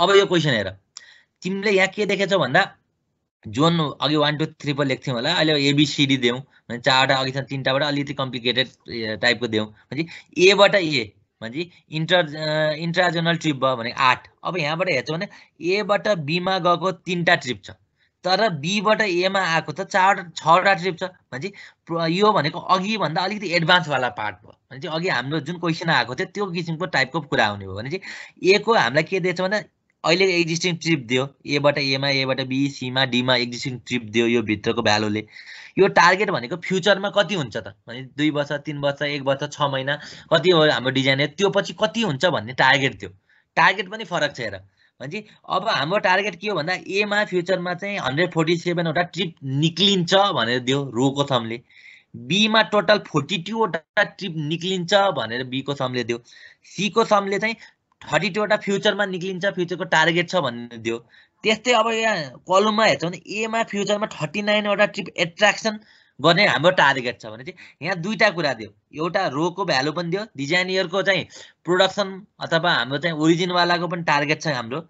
अब यो क्वेसन हेर तिमीले यहाँ के देखेछौ भन्दा जोन अघि वान टू थ्री पो लेख्थ्यौँ होला अहिले एबिसिडी देऊ भने चारवटा अघि छ तिनवटाबाट अलिकति कम्प्लिकेटेड टाइपको देऊ भने एबाट ए भनेपछि इन्टर इन्ट्राजोनल ट्रिप भयो भने आठ अब यहाँबाट हेर्छौँ भने एबाट बीमा गएको तिनवटा ट्रिप छ तर बीबाट एमा आएको त चारवटा छवटा ट्रिप छ भने चाहिँ यो भनेको अघिभन्दा अलिकति एडभान्सवाला पार्ट भयो भने चाहिँ अघि हाम्रो जुन क्वेसन आएको थियो त्यो किसिमको टाइपको कुरा आउने हो भने चाहिँ ए को हामीलाई के दिएछ भन्दा अहिले एक्जिस्टिङ ट्रिप दियो एबाट एमा एबाट बी सीमा डीमा एक्जिस्टिङ ट्रिप दियो यो भित्रको भ्यालुले यो टार्गेट भनेको फ्युचरमा कति हुन्छ त भने दुई वर्ष तिन वर्ष एक वर्ष छ महिना कति हो हाम्रो डिजाइन त्यो पछि कति हुन्छ भन्ने टार्गेट थियो टार्गेट पनि फरक छ हेर भनेपछि अब हाम्रो टार्गेट के हो भन्दा एमा फ्युचरमा चाहिँ हन्ड्रेड फोर्टी सेभेनवटा ट्रिप निक्लिन्छ भनेर दियो रोको समले बीमा टोटल फोर्टी टूवटा ट्रिप निक्लिन्छ भनेर बीको समले दियो सीको समले चाहिँ थर्टी टूवटा फ्युचरमा निक्लिन्छ फ्युचरको टार्गेट छ भन्ने दियो त्यस्तै अब यहाँ कलममा हेर्छ भने एमा e फ्युचरमा थर्टी नाइनवटा ट्रिप एट्र्याक्सन गर्ने हाम्रो टार्गेट छ भने चाहिँ यहाँ दुईवटा कुरा दियो एउटा रोको भ्यालु पनि दियो डिजाइनियरको चाहिँ प्रोडक्सन अथवा हाम्रो चाहिँ ओरिजिनवालाको पनि टार्गेट छ हाम्रो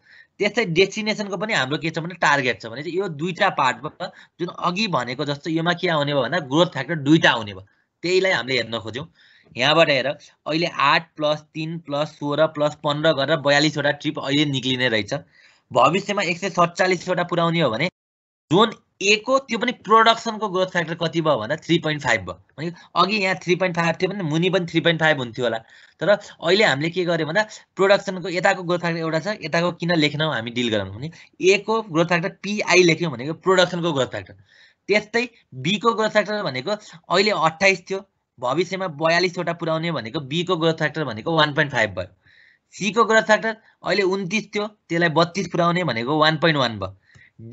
त्यस्तै डेस्टिनेसनको पनि हाम्रो के छ भने टार्गेट छ भने चाहिँ यो दुईवटा पार्टमा जुन अघि भनेको जस्तो योमा के आउने भयो भन्दा ग्रोथ फ्याक्टर दुईवटा आउने भयो त्यहीलाई हामीले हेर्न खोज्यौँ यहाँबाट हेर अहिले आठ प्लस तिन प्लस सोह्र प्लस पन्ध्र गरेर बयालिसवटा ट्रिप अहिले निक्लिने रहेछ भविष्यमा एक सय सत्तालिसवटा पुऱ्याउने हो भने जोन ए को त्यो पनि प्रोडक्सनको ग्रोथ फ्याक्टर कति भयो भन्दा थ्री पोइन्ट फाइभ भयो भने अघि यहाँ थ्री पोइन्ट फाइभ थियो भने मुनि पनि थ्री पोइन्ट फाइभ हुन्थ्यो होला तर अहिले हामीले के गर्यो भन्दा प्रोडक्सनको यताको ग्रोथ फ्याक्टर एउटा छ यताको किन लेख्न हामी डिल गरौँ भने ए को ग्रोथ फ्याक्टर पिआई लेख्यौँ भनेको प्रोडक्सनको ग्रोथ फ्याक्टर त्यस्तै बीको ग्रोथ फ्याक्टर भनेको अहिले अट्ठाइस थियो भविष्यमा बयालिसवटा पुऱ्याउने भनेको बीको ग्रोथ फ्याक्टर भनेको वान पोइन्ट फाइभ भयो सीको ग्रोथ फ्याक्टर अहिले उन्तिस थियो त्यसलाई बत्तिस पुऱ्याउने भनेको वान पोइन्ट वान भयो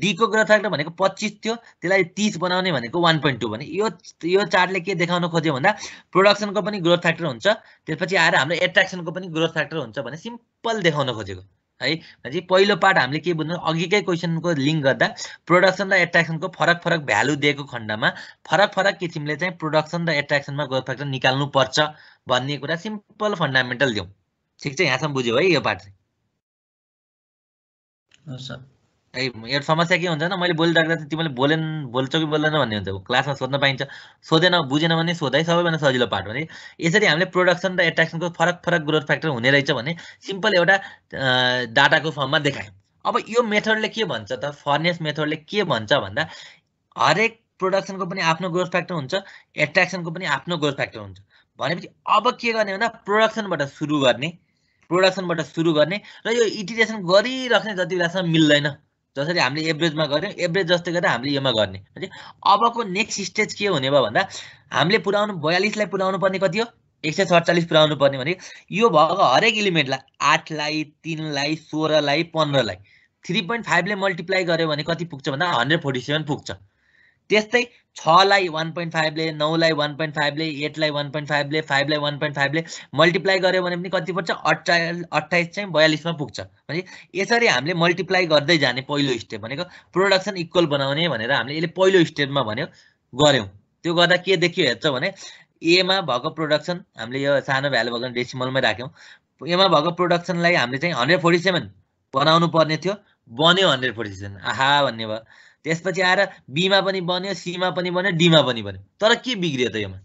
डीको ग्रोथ फ्याक्टर भनेको पच्चिस थियो त्यसलाई तिस बनाउने भनेको वान पोइन्ट टू भने यो यो चार्टले के देखाउन खोज्यो भन्दा प्रोडक्सनको पनि ग्रोथ फ्याक्टर हुन्छ त्यसपछि आएर हाम्रो एट्र्याक्सनको पनि ग्रोथ फ्याक्टर हुन्छ भने सिम्पल देखाउन खोजेको है भनेपछि पहिलो पार्ट हामीले के बुझ्नु अघिकै क्वेसनको लिङ्क गर्दा प्रोडक्सन र एट्र्याक्सनको फरक फरक भ्यालु दिएको खण्डमा फरक फरक किसिमले चाहिँ प्रोडक्सन र एट्र्याक्सनमा ग्रोथ फ्याक्टर निकाल्नुपर्छ भन्ने कुरा सिम्पल फन्डामेन्टल दिउँ ठिक छ यहाँसम्म बुझ्यो है यो पार्ट चाहिँ ए समस्या के हुन्छ भने मैले बोलिराख्दा तिमीले बोलेन बोल्छौ कि बोल्दैन भन्ने हुन्छ क्लासमा सोध्न पाइन्छ सोधेन बुझेन भने सोधाइ सबैभन्दा सजिलो पार्ट भने यसरी हामीले प्रोडक्सन र एट्र्याक्सनको फरक फरक ग्रोथ फ्याक्टर हुने रहेछ भने सिम्पल एउटा डाटाको फर्ममा देखायौँ अब यो मेथडले के भन्छ त फर्नेस मेथडले के भन्छ भन्दा हरेक प्रोडक्सनको पनि आफ्नो ग्रोथ फ्याक्टर हुन्छ एट्र्याक्सनको पनि आफ्नो ग्रोथ फ्याक्टर हुन्छ भनेपछि अब के गर्ने भन्दा प्रोडक्सनबाट सुरु गर्ने प्रोडक्सनबाट सुरु गर्ने र यो इटिरेसन गरिराख्ने जति बेलासम्म मिल्दैन जसरी हामीले एभरेजमा गऱ्यौँ एभरेज जस्तै गरेर हामीले योमा गर्ने है अबको नेक्स्ट स्टेज के हुने भयो भन्दा हामीले पुऱ्याउनु बयालिसलाई पुऱ्याउनु पर्ने कति हो एक सय सडचालिस पुऱ्याउनु पर्ने भने यो भएको हरेक इलिमेन्टलाई आठलाई तिनलाई सोह्रलाई पन्ध्रलाई थ्री पोइन्ट फाइभले मल्टिप्लाई गर्यो भने कति पुग्छ भन्दा हन्ड्रेड फोर्टी सेभेन पुग्छ त्यस्तै छलाई वान पोइन्ट फाइभले नौलाई वान पोइन्ट फाइभले एटलाई वान पोइन्ट फाइभले फाइभलाई वान पोइन्ट फाइभले मल्टिप्लाई गऱ्यो भने पनि कति पर्छ अट्टा अट्ठाइस चाहिँ बयालिसमा पुग्छ भने यसरी हामीले मल्टिप्लाई गर्दै जाने पहिलो स्टेप भनेको प्रोडक्सन इक्वल बनाउने भनेर हामीले यसले पहिलो स्टेपमा भन्यो गऱ्यौँ त्यो गर्दा के देखियो हेर्छ भने एमा भएको प्रोडक्सन हामीले यो सानो भ्यालु भएको डेसिमलमै राख्यौँ एमा भएको प्रोडक्सनलाई हामीले चाहिँ हन्ड्रेड फोर्टी सेभेन बनाउनु पर्ने थियो बन्यो हन्ड्रेड फोर्टी सेभेन आहा भन्ने भयो त्यसपछि आएर बीमा पनि बन्यो सीमा पनि बन्यो डीमा पनि बन्यो तर के बिग्रियो त योमा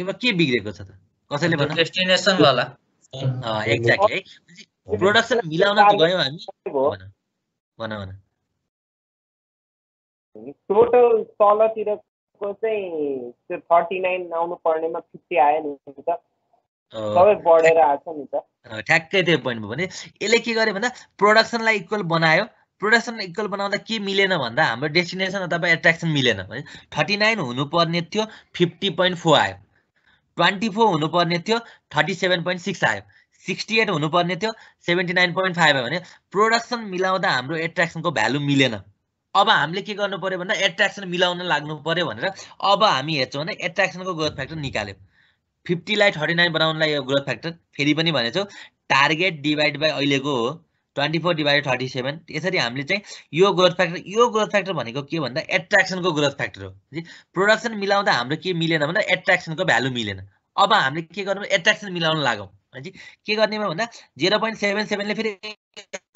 योमा के बिग्रेको छ त कसैले एक्ज्याक्टली प्रोडक्सन मिलाउन त गयौँ हामी भन भन टोटल तलतिरको चाहिँ त्यो थर्टी नाइन आउनु पर्नेमा फिफ्टी आयो नि त सबै बढेर ठ्याक्कै त्यो पोइन्टमा भने यसले के गर्यो भन्दा प्रोडक्सनलाई इक्वल बनायो प्रोडक्सन इक्वल बनाउँदा के मिलेन भन्दा हाम्रो डेस्टिनेसन अथवा एट्र्याक्सन मिलेन भने थर्टी नाइन हुनुपर्ने थियो फिफ्टी पोइन्ट फोर आयो ट्वेन्टी फोर हुनुपर्ने थियो थर्टी सेभेन पोइन्ट सिक्स आयो सिक्सटी एट हुनुपर्ने थियो सेभेन्टी नाइन पोइन्ट फाइभ आयो भने प्रोडक्सन मिलाउँदा हाम्रो एट्र्याक्सनको भ्यालु मिलेन अब हामीले के गर्नु पऱ्यो भन्दा एट्र्याक्सन मिलाउन लाग्नु पऱ्यो भनेर अब हामी हेर्छौँ भने एट्र्याक्सनको ग्रोथ फ्याक्टर निकाल्यौँ फिफ्टीलाई थर्टी नाइन बनाउनलाई यो ग्रोथ फ्याक्टर फेरि पनि भनेको टार्गेट डिभाइड बाई अहिलेको हो twenty four divide thirty seven यसरी हामीले चाहिँ यो ग्रोथ फ्याक्टर यो ग्रोथ फ्याक्टर भनेको के भन्दा एट्र्याक्सनको ग्रोथ फ्याक्टर हो प्रोडक्सन मिलाउँदा हाम्रो के मिलेन भन्दा एट्र्याक्सनको भ्यालु मिलेन अब हामीले के गर्नु एट्र्याक्सन मिलाउन लागौँ के गर्ने भन्दा जिरो पोइन्ट सेभेन सेभेनले फेरि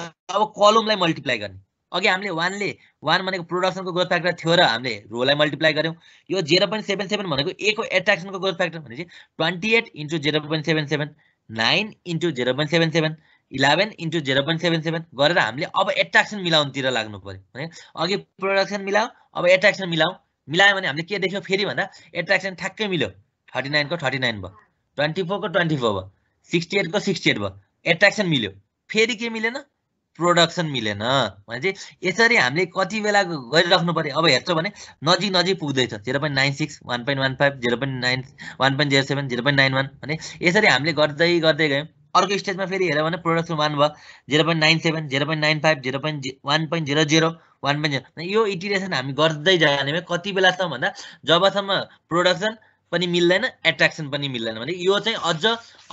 अब कलमलाई मल्टिप्लाई गर्ने अघि हामीले वानले वान भनेको प्रोडक्सनको ग्रोथ फ्याक्टर थियो र हामीले रोलाई मल्टिप्लाई गऱ्यौँ यो जेरो पोइन्ट सेभेन सेभेन भनेको एको एट्र्याक्सनको ग्रोथ फ्याक्टर भनेपछि twenty eight into zero point seven seven nine into zero point seven seven eleven into zero point seven seven गरेर हामीले अब एट्र्याक्सन मिलाउनुतिर लाग्नु पऱ्यो है अघि प्रोडक्सन मिलाऊ अब एट्र्याक्सन मिलाऊ मिलायो भने हामीले के देख्यौँ फेरि भन्दा एट्र्याक्सन ठ्याक्कै मिल्यो थर्टी नाइनको थर्टी नाइन भयो ट्वेन्टी फोरको ट्वेन्टी फोर भयो सिक्सटी एटको सिक्सटी एट भयो एट्र्याक्सन मिल्यो फेरि के मिलेन प्रोडक्सन मिलेन भने चाहिँ यसरी हामीले कति बेला गरिराख्नु पऱ्यो अब हेर्छौँ भने नजिक नजिक पुग्दैछ zero point nine six one point one five zero point nine one point zero seven zero point nine one भने यसरी हामीले गर्दै गर्दै गयौँ अर्को स्टेजमा फेरि हेऱ्यो भने प्रोडक्सन वान भयो zero point nine seven zero point nine five zero point one point zero zero one point zero यो इटिरेसन हामी गर्दै जानेमा कति बेलासम्म भन्दा जबसम्म प्रोडक्सन पनि मिल्दैन एट्र्याक्सन पनि मिल्दैन भने यो चाहिँ अझ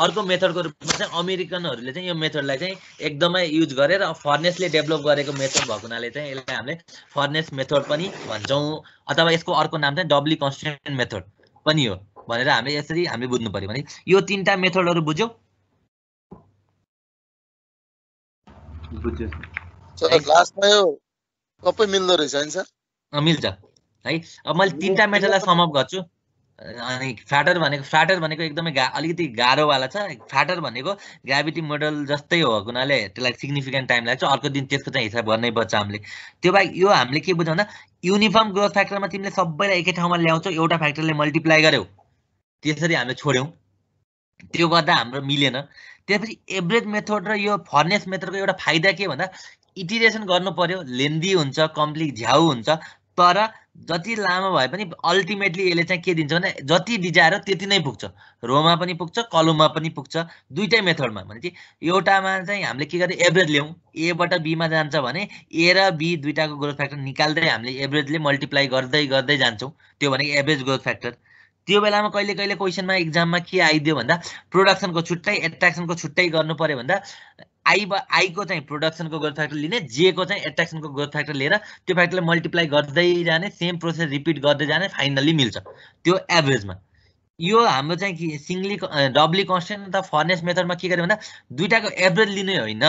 अर्को मेथडको रूपमा चाहिँ अमेरिकनहरूले चाहिँ यो मेथडलाई चाहिँ एकदमै युज गरेर फर्नेसले डेभलप गरेको मेथड भएको हुनाले चाहिँ यसलाई हामीले फर्नेस मेथड पनि भन्छौँ अथवा यसको अर्को नाम चाहिँ डब्ली कन्सटेन्ट मेथड पनि हो भनेर हामीले यसरी हामीले बुझ्नु पऱ्यो भने यो तिनवटा मेथडहरू बुझ्यौ मिल्दो रहेछ मिल्छ है अब मैले तिनवटा मेथडलाई समप गर्छु अनि फ्याटर भनेको फ्याटर भनेको एकदमै गा अलिकति गाह्रोवाला छ फ्याटर भनेको ग्राभिटी मोडल जस्तै हो हुनाले त्यसलाई सिग्निफिकेन्ट टाइम लाग्छ अर्को दिन त्यसको चाहिँ हिसाब गर्नै गर्नैपर्छ हामीले त्यो बाहेक यो हामीले के बुझ्यौँ भन्दा युनिफर्म ग्रोथ फ्याक्टरमा तिमीले सबैलाई एकै ठाउँमा ल्याउँछौ एउटा फ्याक्टरले मल्टिप्लाई गर्यौ त्यसरी हामीले छोड्यौँ त्यो गर्दा हाम्रो मिलेन त्यसपछि एभरेज मेथड र यो फर्नेस मेथडको एउटा फाइदा के भन्दा इटिरेसन गर्नु पर्यो लेन्दी हुन्छ कम्प्लिट झ्याउ हुन्छ तर जति लामो भए पनि अल्टिमेटली यसले चाहिँ के दिन्छ भने जति डिजाएर त्यति नै पुग्छ रोमा पनि पुग्छ कलममा पनि पुग्छ दुइटै मेथडमा भनेपछि एउटामा चाहिँ हामीले के गर्यो एभरेज ल्याउँ एबाट बीमा जान्छ भने ए र बी दुइटाको ग्रोथ फ्याक्टर निकाल्दै हामीले एभरेजले मल्टिप्लाई गर्दै गर्दै जान्छौँ त्यो भनेको एभरेज ग्रोथ फ्याक्टर त्यो बेलामा कहिले कहिले क्वेसनमा इक्जाममा के आइदियो भन्दा प्रोडक्सनको छुट्टै एट्र्याक्सनको छुट्टै गर्नु पऱ्यो भन्दा आई आईको चाहिँ प्रोडक्सनको ग्रोथ फ्याक्टर लिने जेको चाहिँ एट्र्याक्सनको ग्रोथ फ्याक्टर लिएर त्यो फ्याक्टरलाई मल्टिप्लाई गर्दै जाने सेम प्रोसेस रिपिट गर्दै जाने फाइनल्ली मिल्छ त्यो एभरेजमा यो हाम्रो चाहिँ कि सिङ्गली डब्ली कन्सटेन्ट अन्त फर्नेस मेथडमा के गर्यो भन्दा दुइटाको एभरेज लिने होइन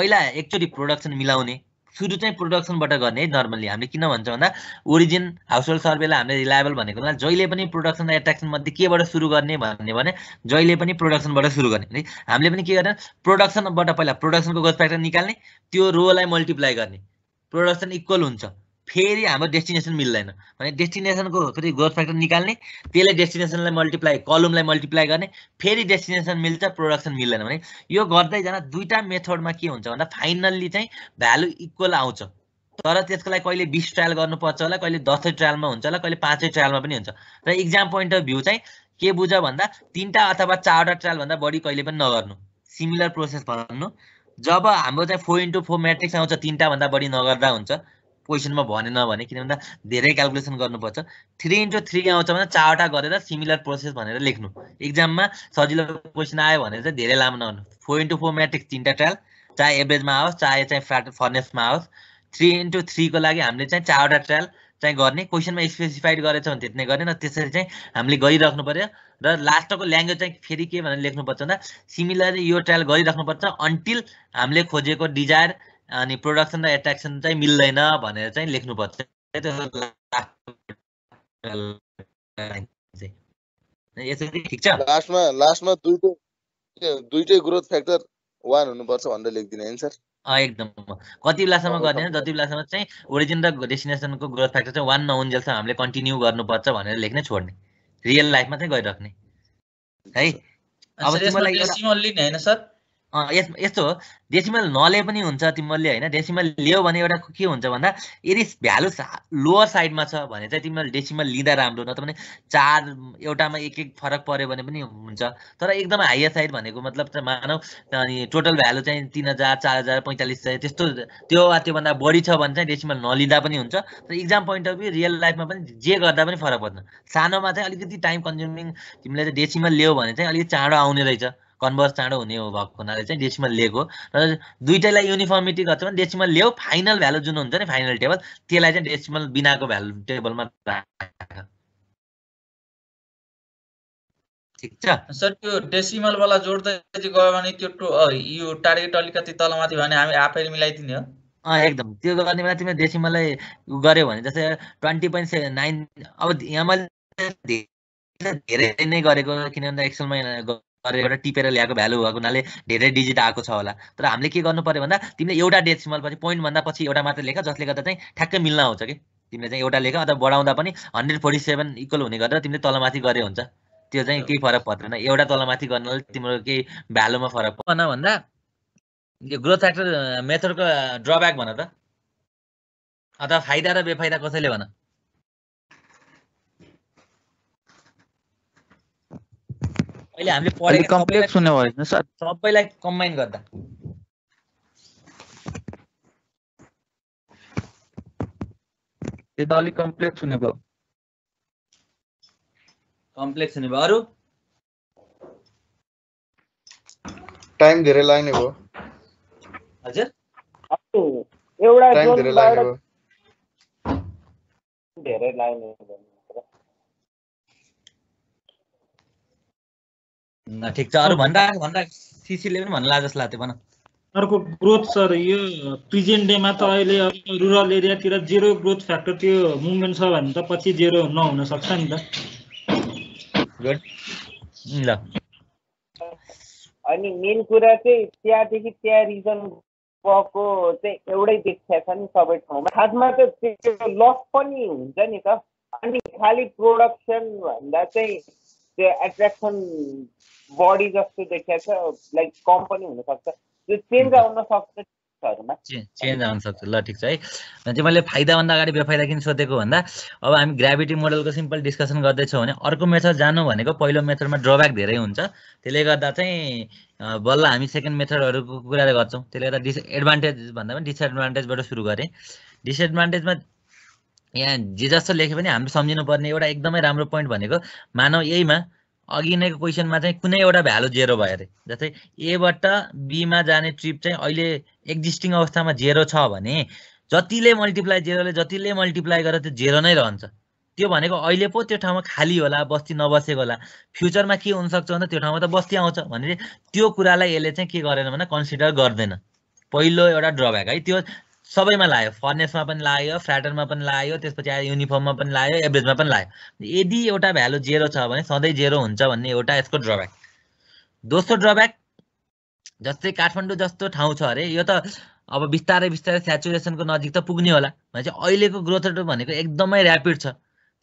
पहिला एकचोटि प्रोडक्सन मिलाउने सुरु चाहिँ प्रोडक्सनबाट गर्ने है नर्मल्ली हामीले किन भन्छ भन्दा ओरिजिन हाउस होल्ड सर्वेलाई हामीले रिलायबल भनेको हुनाले जहिले पनि प्रोडक्सन एट्र्याक्सनमध्ये मध्ये केबाट सुरु गर्ने भन्ने भने जहिले पनि प्रोडक्सनबाट सुरु गर्ने है हामीले पनि के गर्ने प्रोडक्सनबाट पहिला प्रोडक्सनको गोज फ्याक्टर निकाल्ने त्यो रोलाई मल्टिप्लाई गर्ने प्रोडक्सन इक्वल हुन्छ फेरि हाम्रो डेस्टिनेसन मिल्दैन भने डेस्टिनेसनको फेरि ग्रोथ फ्याक्टर निकाल्ने त्यसले डेस्टिनेसनलाई मल्टिप्लाई कलुमलाई मल्टिप्लाई गर्ने फेरि डेस्टिनेसन मिल्छ प्रोडक्सन मिल्दैन भने यो गर्दै जाँदा दुईवटा मेथडमा के हुन्छ भन्दा फाइनल्ली चाहिँ भ्यालु इक्वल आउँछ तर त्यसको लागि कहिले बिस ट्रायल गर्नुपर्छ होला कहिले दसै ट्रायलमा हुन्छ होला कहिले पाँचै ट्रायलमा पनि हुन्छ र इक्जाम पोइन्ट अफ भ्यू चाहिँ के बुझ भन्दा तिनवटा अथवा चारवटा ट्रायलभन्दा बढी कहिले पनि नगर्नु सिमिलर प्रोसेस भन्नु जब हाम्रो चाहिँ फोर इन्टु फोर म्याट्रिक्स आउँछ तिनवटाभन्दा बढी नगर्दा हुन्छ क्वेसनमा भनेन भने किन भन्दा धेरै क्यालकुलेसन गर्नुपर्छ थ्री इन्टु थ्री आउँछ भने चारवटा गरेर सिमिलर प्रोसेस भनेर लेख्नु इक्जाममा सजिलो क्वेसन आयो भने चाहिँ धेरै लामो नहुनु फोर इन्टु फोर म्याट्रिक्स तिनवटा ट्रायल चाहे एभरेजमा आओस् चाहे चाहिँ फ्याट फर्नेसमा आओस् थ्री इन्टु थ्रीको लागि हामीले चाहिँ चारवटा ट्रायल चाहिँ गर्ने क्वेसनमा स्पेसिफाइड गरेछ भने त्यति नै गर्ने र त्यसरी चाहिँ हामीले गरिराख्नु पऱ्यो र लास्टको ल्याङ्ग्वेज चाहिँ फेरि के भनेर लेख्नुपर्छ भन्दा सिमिलरली यो ट्रायल गरिराख्नुपर्छ अन्टिल हामीले खोजेको डिजायर अनि प्रोडक्सन र एट्र्याक्सन चाहिँ मिल्दैन भनेर चाहिँ लेख्नुपर्छ यसरी कति बेलासम्म गर्दैन जति बेलासम्म चाहिँ ओरिजिन र डेस्टिनेसनको ग्रोथ फ्याक्टर चाहिँ वान नहुन्जेलसम्म हामीले कन्टिन्यू गर्नुपर्छ भनेर लेख्ने छोड्ने रियल लाइफमा चाहिँ गरिराख्ने है अब सर यस यस्तो हो डेसिमल नले पनि हुन्छ तिमीहरूले होइन डेसिमल लियो भने एउटा के हुन्छ भन्दा यदि भ्यालु लोवर साइडमा छ भने चाहिँ तिमीहरूले डेसिमल लिँदा राम्रो नत्र भने चार एउटामा एक एक फरक पऱ्यो भने पनि हुन्छ तर एकदम हाइयर साइड भनेको मतलब मानौ अनि टोटल भ्यालु चाहिँ तिन हजार चार हजार पैँतालिस सय त्यस्तो त्यो वा त्योभन्दा बढी छ भने चाहिँ डेसिमल नलिँदा पनि हुन्छ तर exam point of view real लाइफमा पनि जे गर्दा पनि फरक पर्दैन सानोमा चाहिँ अलिकति टाइम कन्ज्युमिङ तिमीले चाहिँ डेसिमल लियो भने चाहिँ अलिकति चाँडो आउने रहेछ कन्भर्स चाँडो हुने हो भएको हुनाले चाहिँ डेसिमल लिएको र दुइटैलाई युनिफर्मिटी गर्छ भने डेसिमल ल्याऊ फाइनल भ्यालु जुन हुन्छ नि फाइनल टेबल त्यसलाई चाहिँ डेसिमल बिनाको भ्यालु टेबलमा ठिक छ सर त्यो डेसिमलवाला जोड्दै गयो भने त्यो यो टार्गेट अलिकति तलमाथि भने हामी आफैले मिलाइदिने हो अँ एकदम त्यो गर्ने बेला तिमीले डेसिमललाई गऱ्यो भने जस्तै ट्वेन्टी पोइन्ट सेभेन नाइन अब यहाँ मैले धेरै नै गरेको किनभने एक्सएलमा गरेर एउटा टिपेर ल्याएको भ्यालु भएको हुनाले धेरै डिजिट आएको छ होला तर हामीले के गर्नु पर्यो भन्दा तिमीले एउटा डेसिमल पछि भन्दा पछि एउटा मात्र लेख जसले गर्दा चाहिँ ठ्याक्कै मिल्न आउँछ कि तिमीले चाहिँ एउटा लेख अथवा बढाउँदा पनि हन्ड्रेड फोर्टी सेभेन इक्वल हुने गरेर तिमीले तलमाथि गरे हुन्छ त्यो चाहिँ केही फरक पर्दैन एउटा तलमाथि गर्नाले तिम्रो केही भ्यालुमा फरक पर्न भन्दा यो ग्रोथ फ्याक्टर मेथडको ड्रब्याक भन त अथवा फाइदा र बेफाइदा कसैले भन अहिले हामीले पढे कम्प्लेक्स हुने भयो हेर्नु सर सबैलाई कम्बाइन गर्दा यो अलिक कम्प्लेक्स हुने भयो कम्प्लेक्स हुने भयो अरू टाइम धेरै लाग्ने भयो हजुर एउटा धेरै लाग्ने भयो धेरै लाग्ने भयो ठिक छ अरू भन्दा भन्दा सिसीले पनि भन्नु जस्तो लाग्थ्यो भन अर्को ग्रोथ सर यो प्रेजेन्ट डेमा त अहिले रुरल एरियातिर जेरो ग्रोथ फ्याक्टर त्यो मुभमेन्ट छ भने त पछि जेरो नहुन सक्छ नि त गुड ल अनि मेन कुरा चाहिँ त्यहाँदेखि त्यहाँ रिजन गएको चाहिँ एउटै देखिया छ नि सबै ठाउँमा खासमा त त्यो लस पनि हुन्छ नि त अनि खालि प्रोडक्सन भन्दा चाहिँ त्यो एट्र्याक्सन बडी जस्तो देखिया छ लाइक कम पनि हुनसक्छ त्यो चेन्ज आउन सक्छ चेन्ज आउन सक्छ ल ठिक छ है त्यो मैले फाइदाभन्दा अगाडि बेफाइदा किन सोधेको भन्दा अब हामी ग्राभिटी मोडलको सिम्पल डिस्कसन गर्दैछौँ भने अर्को मेथड जानु भनेको पहिलो मेथडमा ड्रब्याक धेरै हुन्छ त्यसले गर्दा चाहिँ बल्ल हामी सेकेन्ड मेथडहरूको कुरा गर्छौँ त्यसले गर्दा डिसएडभान्टेज भन्दा पनि डिसएडभान्टेजबाट सुरु गरेँ डिसएडभान्टेजमा यहाँ जे जस्तो लेख्यो भने हामीले पर्ने एउटा एकदमै राम्रो पोइन्ट भनेको मानव यहीमा अघि नैको क्वेसनमा चाहिँ कुनै एउटा भ्यालु जेरो भयो अरे जस्तै एबाट बीमा जाने ट्रिप चाहिँ अहिले एक्जिस्टिङ अवस्थामा जेरो छ भने जतिले मल्टिप्लाई जेरोले जतिले मल्टिप्लाई गरेर त्यो जेरो नै रहन्छ त्यो भनेको अहिले पो त्यो ठाउँमा खाली होला बस्ती नबसेको होला फ्युचरमा के हुनसक्छ भन्दा त्यो ठाउँमा त बस्ती आउँछ भनेर त्यो कुरालाई यसले चाहिँ के गरेन भने कन्सिडर गर्दैन पहिलो एउटा ड्रब्याक है त्यो सबैमा लायो फर्नेसमा पनि लायो फ्ल्याटरमा पनि लायो त्यसपछि आएर युनिफर्ममा पनि लायो एभरेजमा पनि लायो यदि एउटा भ्यालु जेरो छ भने सधैँ जेरो हुन्छ भन्ने एउटा यसको ड्रब्याक दोस्रो ड्रब्याक जस्तै काठमाडौँ जस्तो ठाउँ छ अरे यो त अब बिस्तारै बिस्तारै सेचुरेसनको नजिक त पुग्ने होला भनेपछि अहिलेको ग्रोथ रेट भनेको एकदमै ऱ्यापिड छ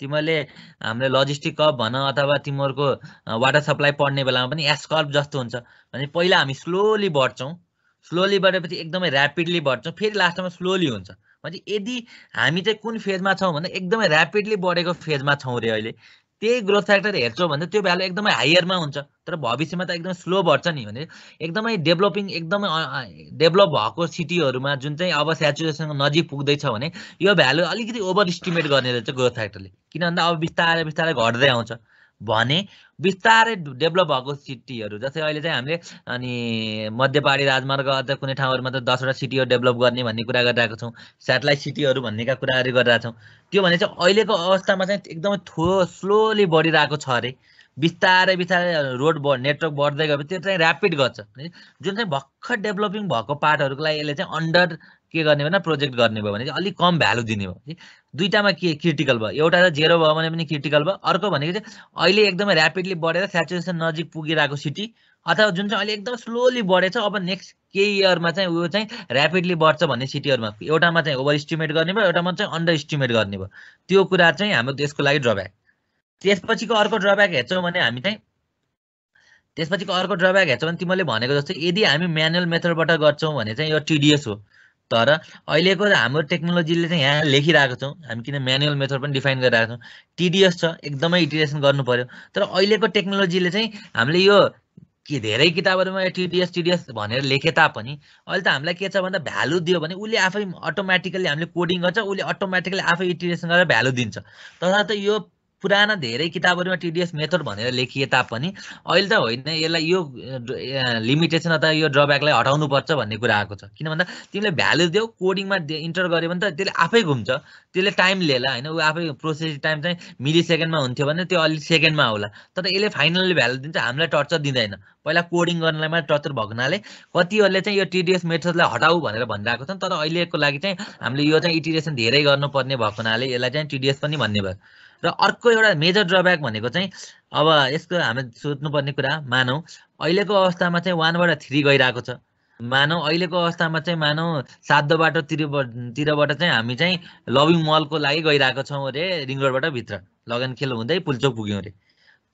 तिमीहरूले हामीले लजिस्टिक कप भन अथवा तिमीहरूको वाटर सप्लाई पढ्ने बेलामा पनि एस्कर्प जस्तो हुन्छ भने पहिला हामी स्लोली बढ्छौँ स्लोली बढेपछि एकदमै ऱ्यापिडली बढ्छौँ फेरि लास्टमा स्लोली हुन्छ भने यदि हामी चाहिँ कुन फेजमा छौँ भन्दा एकदमै ऱ्यापिडली बढेको फेजमा छौँ रे अहिले त्यही ग्रोथ फ्याक्टर हेर्छौँ भने त्यो भ्यालु एकदमै हाइयरमा हुन्छ तर भविष्यमा त एकदम स्लो बढ्छ नि भने एकदमै डेभलपिङ एकदमै डेभलप भएको सिटीहरूमा जुन चाहिँ अब सेचुरेसनको नजिक पुग्दैछ भने यो भ्यालु अलिकति ओभर इस्टिमेट गर्ने रहेछ ग्रोथ फ्याक्टरले किन भन्दा अब बिस्तारै बिस्तारै घट्दै आउँछ भने बिस्तारै डेभलप भएको सिटीहरू जस्तै अहिले चाहिँ हामीले अनि मध्यपाडी राजमार्ग अझ कुनै ठाउँहरूमा त दसवटा सिटीहरू डेभलप गर्ने भन्ने कुरा गरिरहेको छौँ सेटेलाइट सिटीहरू भन्नेका कुराहरू गरिरहेको छौँ त्यो भने चाहिँ अहिलेको अवस्थामा चाहिँ एकदमै थो स्लोली बढिरहेको छ अरे बिस्तारै बिस्तारै रोड बढ नेटवर्क बढ्दै गएपछि त्यो चाहिँ ऱ्यापिड गर्छ जुन चाहिँ भर्खर डेभलपिङ भएको पार्टहरूको लागि यसले चाहिँ अन्डर के गर्ने भने प्रोजेक्ट गर्ने भयो भने चाहिँ अलिक कम भ्यालु दिने भयो दुईवटामा के क्रिटिकल भयो एउटा त जेरो भयो भने पनि क्रिटिकल भयो अर्को भनेको चाहिँ अहिले एकदमै ऱ्यापिडली बढेर सेचुरेसन नजिक पुगिरहेको सिटी अथवा जुन चाहिँ अहिले एकदम स्लोली बढेछ अब नेक्स्ट केही इयरमा चाहिँ उयो चाहिँ ऱ्यापिडली बढ्छ भन्ने सिटीहरूमा एउटामा चाहिँ ओभर इस्टिमेट गर्ने भयो एउटामा चाहिँ अन्डर इस्टिमेट गर्ने भयो त्यो कुरा चाहिँ हाम्रो देशको लागि ड्रब्याक त्यसपछिको अर्को ड्रब्याक हेर्छौँ भने हामी चाहिँ त्यसपछिको अर्को ड्रब्याक हेर्छौँ भने तिमीले भनेको जस्तै यदि हामी म्यानुअल मेथडबाट गर्छौँ भने चाहिँ यो टिडिएस हो तर अहिलेको हाम्रो टेक्नोलोजीले चाहिँ यहाँ लेखिरहेको छौँ हामी किन म्यानुअल मेथड पनि डिफाइन गरिरहेको छौँ टिडिएस छ एकदमै इटिरेसन गर्नु पऱ्यो तर अहिलेको टेक्नोलोजीले चाहिँ हामीले यो कि धेरै किताबहरूमा टिडिएस टिडिएस भनेर लेखे तापनि अहिले त हामीलाई के छ भन्दा भ्यालु दियो भने उसले आफै अटोमेटिकली हामीले कोडिङ गर्छ उसले अटोमेटिकली आफै इटिरेसन गरेर भ्यालु दिन्छ तसर्थ यो पुराना धेरै किताबहरूमा टिडिएस मेथड भनेर लेखिए तापनि अहिले त होइन यसलाई यो लिमिटेसन अथवा यो ड्रब्याकलाई हटाउनुपर्छ भन्ने कुरा आएको छ किन भन्दा तिमीले भ्यालु देऊ कोडिङमा इन्टर गऱ्यो भने त त्यसले आफै घुम्छ त्यसले टाइम लिएला होइन ऊ आफै प्रोसेस टाइम चाहिँ मिली सेकेन्डमा हुन्थ्यो भने त्यो अलिक सेकेन्डमा होला तर यसले फाइनल्ली भ्यालु दिन्छ हामीलाई टर्चर दिँदैन पहिला कोडिङ गर्नलाई मात्र टर्चर भएकोनाले कतिहरूले चाहिँ यो टिडिएस मेथडलाई हटाऊ भनेर भनिरहेको छन् तर अहिलेको लागि चाहिँ हामीले यो चाहिँ इटिरेसन धेरै गर्नुपर्ने भएको हुनाले यसलाई चाहिँ टिडिएस पनि भन्ने भयो र अर्को एउटा मेजर ड्रब्याक भनेको चाहिँ अब यसको हामी सोध्नुपर्ने कुरा मानौँ अहिलेको अवस्थामा चाहिँ वानबाट थ्री गइरहेको छ मानौँ अहिलेको अवस्थामा चाहिँ मानौँ मानौ बाटो तिरबाट चाहिँ हामी चाहिँ लभिङ मलको लागि गइरहेको छौँ अरे रिङ रोडबाट भित्र लगन खेल हुँदै पुल्चोक पुग्यौँ अरे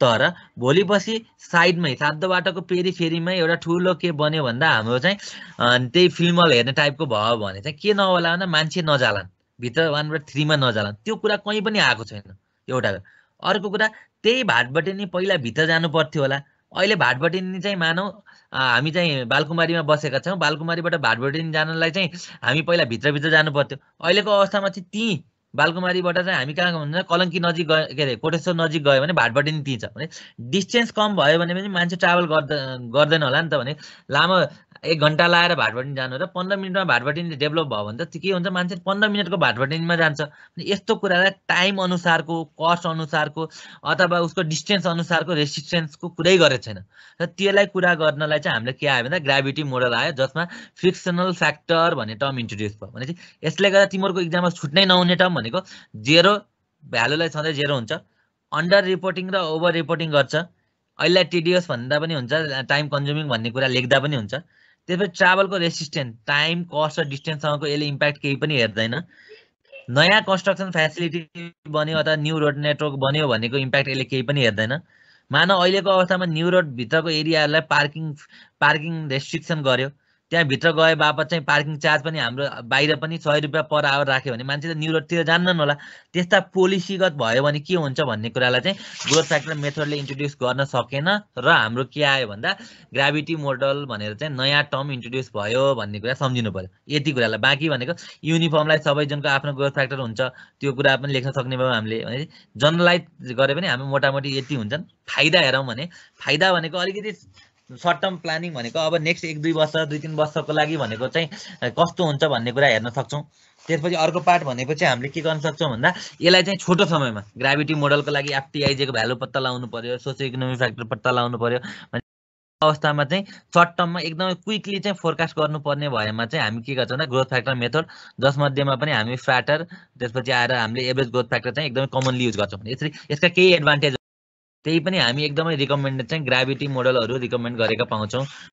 तर भोलि पछि साइडमै बाटोको पेरी फेरिमै एउटा ठुलो के बन्यो भन्दा हाम्रो चाहिँ त्यही फिल्मल हेर्ने टाइपको भयो भने चाहिँ के नहोला भन्दा मान्छे नजालान् भित्र वानबाट थ्रीमा नजालान् त्यो कुरा कहीँ पनि आएको छैन एउटा अर्को कुरा त्यही भाटबटेनी पहिला भित्र जानु पर्थ्यो होला अहिले भाटबटेनी चाहिँ मानौ हामी चाहिँ बालकुमारीमा बसेका छौँ बालकुमारीबाट भाटबटेनी जानलाई चाहिँ हामी पहिला भित्रभित्र जानु पर्थ्यो अहिलेको अवस्थामा चाहिँ ती बालकुमारीबाट चाहिँ हामी कहाँ हुन्छ कलङ्की नजिक गयो के अरे कोटेश्वर नजिक गयो भने भाटबटेनी ती छ भने डिस्टेन्स कम भयो भने पनि मान्छे ट्राभल गर्दा गर्दैन होला नि त भने लामो एक घन्टा लाएर भाटभटिन जानु र पन्ध्र मिनटमा भाटभटिन डेभलप भयो भने त के हुन्छ मान्छे पन्ध्र मिनटको भाटभटिनमा जान्छ यस्तो कुरालाई टाइम अनुसारको कस्ट अनुसारको अथवा उसको डिस्टेन्स अनुसारको रेसिस्टेन्सको कुरै गरेको छैन र त्यसलाई कुरा गर्नलाई चाहिँ हामीले के आयो भन्दा ग्राभिटी मोडल आयो जसमा फ्रिक्सनल फ्याक्टर भन्ने टर्म इन्ट्रोड्युस भयो भनेपछि यसले गर्दा तिमीहरूको इक्जाममा छुट्नै नहुने टर्म भनेको जेरो भ्यालुलाई सधैँ जेरो हुन्छ अन्डर रिपोर्टिङ र ओभर रिपोर्टिङ गर्छ अहिले टिडिएस भन्दा पनि हुन्छ टाइम कन्ज्युमिङ भन्ने कुरा लेख्दा पनि हुन्छ त्यसपछि ट्राभलको रेसिस्टेन्ट टाइम कस्ट र डिस्टेन्ससँगको यसले इम्प्याक्ट केही पनि हेर्दैन नयाँ कन्स्ट्रक्सन फेसिलिटी बन्यो अथवा न्यू रोड नेटवर्क बन्यो भनेको इम्प्याक्ट यसले केही पनि हेर्दैन मानव अहिलेको अवस्थामा न्यू रोडभित्रको एरियाहरूलाई पार्किङ पार्किङ रेस्ट्रिक्सन गर्यो त्यहाँभित्र गए बापत चाहिँ पार्किङ चार्ज पनि हाम्रो बाहिर पनि सय रुपियाँ पर आवर राख्यो भने मान्छे त न्युरोडतिर जान्नन् होला त्यस्ता पोलिसीगत भयो भने के हुन्छ भन्ने कुरालाई चाहिँ ग्रोथ फ्याक्टर मेथडले इन्ट्रोड्युस गर्न सकेन र हाम्रो के आयो भन्दा ग्राभिटी मोडल भनेर चाहिँ नयाँ टर्म इन्ट्रोड्युस भयो भन्ने कुरा सम्झिनु पऱ्यो यति कुरालाई बाँकी भनेको युनिफर्मलाई सबैजनको आफ्नो ग्रोथ फ्याक्टर हुन्छ त्यो कुरा पनि लेख्न सक्ने भयो हामीले भने जनरलाइज गरे पनि हामी मोटामोटी यति हुन्छन् फाइदा हेरौँ भने फाइदा भनेको अलिकति सर्ट टर्म प्लानिङ भनेको अब नेक्स्ट एक दुई वर्ष दुई तिन वर्षको लागि भनेको चाहिँ कस्तो हुन्छ भन्ने कुरा हेर्न सक्छौँ त्यसपछि अर्को पार्ट भनेपछि हामीले के गर्न सक्छौँ भन्दा यसलाई चाहिँ छोटो समयमा ग्राभिटी मोडलको लागि एफटिआइजेको भ्यालु पत्ता लाउनु पऱ्यो सोसियो इकोनोमिक फ्याक्टर पत्ता लाउनु पऱ्यो अवस्थामा चाहिँ सर्ट टर्ममा एकदमै क्विकली चाहिँ फोरकास्ट गर्नुपर्ने भएमा चाहिँ हामी के गर्छौँ भन्दा ग्रोथ फ्याक्टर मेथड जसमध्येमा पनि हामी फ्याटर त्यसपछि आएर हामीले एभरेज ग्रोथ फ्याक्टर चाहिँ एकदमै कमनली युज गर्छौँ यसरी यसका केही एडभान्टेज त्यही पनि हामी एकदमै रिकमेन्डेड चाहिँ ग्राभिटी मोडलहरू रिकमेन्ड गरेका पाउँछौँ